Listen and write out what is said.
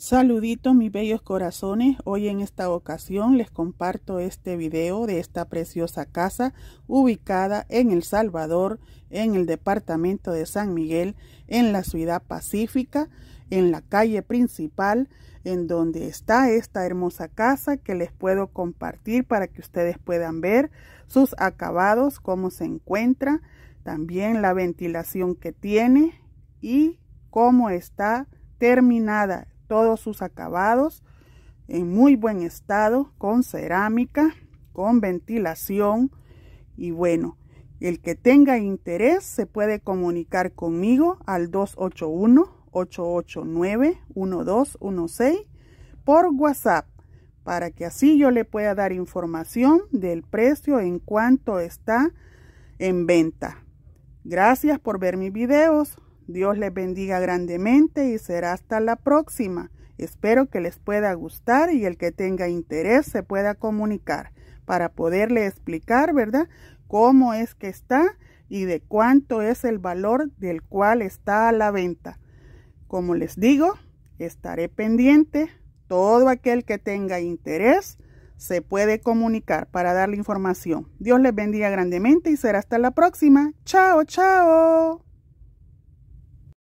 Saluditos mis bellos corazones, hoy en esta ocasión les comparto este video de esta preciosa casa ubicada en El Salvador, en el departamento de San Miguel, en la ciudad pacífica, en la calle principal, en donde está esta hermosa casa que les puedo compartir para que ustedes puedan ver sus acabados, cómo se encuentra, también la ventilación que tiene y cómo está terminada todos sus acabados en muy buen estado, con cerámica, con ventilación y bueno, el que tenga interés se puede comunicar conmigo al 281-889-1216 por WhatsApp para que así yo le pueda dar información del precio en cuanto está en venta. Gracias por ver mis videos. Dios les bendiga grandemente y será hasta la próxima. Espero que les pueda gustar y el que tenga interés se pueda comunicar para poderle explicar, ¿verdad?, cómo es que está y de cuánto es el valor del cual está a la venta. Como les digo, estaré pendiente. Todo aquel que tenga interés se puede comunicar para darle información. Dios les bendiga grandemente y será hasta la próxima. Chao, chao.